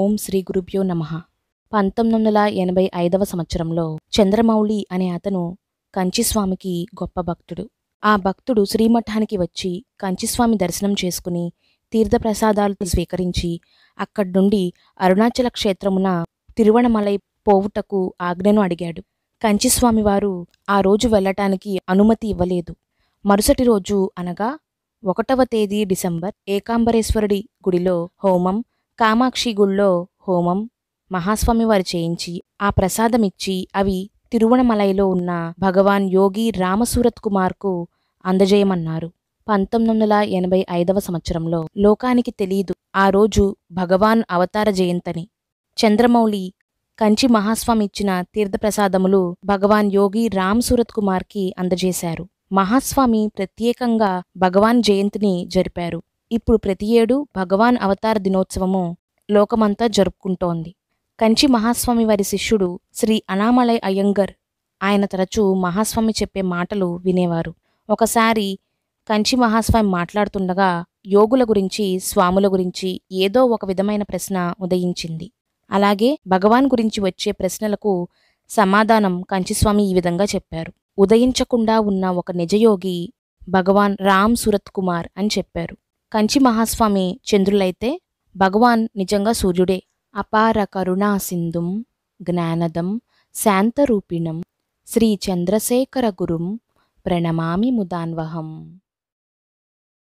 ఓం శ్రీ గురుభ్యో నమ పంతొమ్మిది వందల ఎనభై ఐదవ సంవత్సరంలో చంద్రమౌళి అనే అతను కంచిస్వామికి గొప్ప భక్తుడు ఆ భక్తుడు శ్రీమఠానికి వచ్చి కంచిస్వామి దర్శనం చేసుకుని తీర్థప్రసాదాలు స్వీకరించి అక్కడి నుండి అరుణాచల క్షేత్రమున తిరువణమలై పోవుటకు ఆజ్ఞను అడిగాడు కంచిస్వామి వారు ఆ రోజు వెళ్ళటానికి అనుమతి ఇవ్వలేదు మరుసటి రోజు అనగా ఒకటవ తేదీ డిసెంబర్ ఏకాంబరేశ్వరుడి గుడిలో హోమం కామాక్షి గుళ్ళో హోమం మహాస్వామి వారు చేయించి ఆ ప్రసాదమిచ్చి అవి తిరువణమలైలో ఉన్న భగవాన్ యోగి రామసూరత్ కుమార్కు అందజేయమన్నారు పంతొమ్మిది వందల ఎనభై ఐదవ సంవత్సరంలో లోకానికి తెలియదు ఆ రోజు భగవాన్ అవతార జయంతని చంద్రమౌళి కంచి మహాస్వామి ఇచ్చిన తీర్థప్రసాదములు భగవాన్ యోగి రామ్ సూరత్ కుమార్కి అందజేశారు మహాస్వామి ప్రత్యేకంగా భగవాన్ జయంతిని జరిపారు ఇప్పుడు ప్రతి ఏడు భగవాన్ అవతార దినోత్సవము లోకమంతా జరుపుకుంటోంది కంచి మహాస్వామి వారి శిష్యుడు శ్రీ అనామలై అయ్యంగర్ ఆయన తరచూ మహాస్వామి చెప్పే మాటలు వినేవారు ఒకసారి కంచి మహాస్వామి మాట్లాడుతుండగా యోగుల గురించి స్వాముల గురించి ఏదో ఒక విధమైన ప్రశ్న ఉదయించింది అలాగే భగవాన్ గురించి వచ్చే ప్రశ్నలకు సమాధానం కంచిస్వామి ఈ విధంగా చెప్పారు ఉదయించకుండా ఉన్న ఒక నిజయోగి భగవాన్ రామ్ సురత్ కుమార్ అని చెప్పారు కంచి మహాస్వామి చంద్రులైతే భగవాన్ నిజంగా సూర్యుడే అపార కరుణా సింధుం జ్ఞానదం శాంతరూపిణం శ్రీ చంద్రశేఖర గురుం ప్రణమామి ముదాన్వహం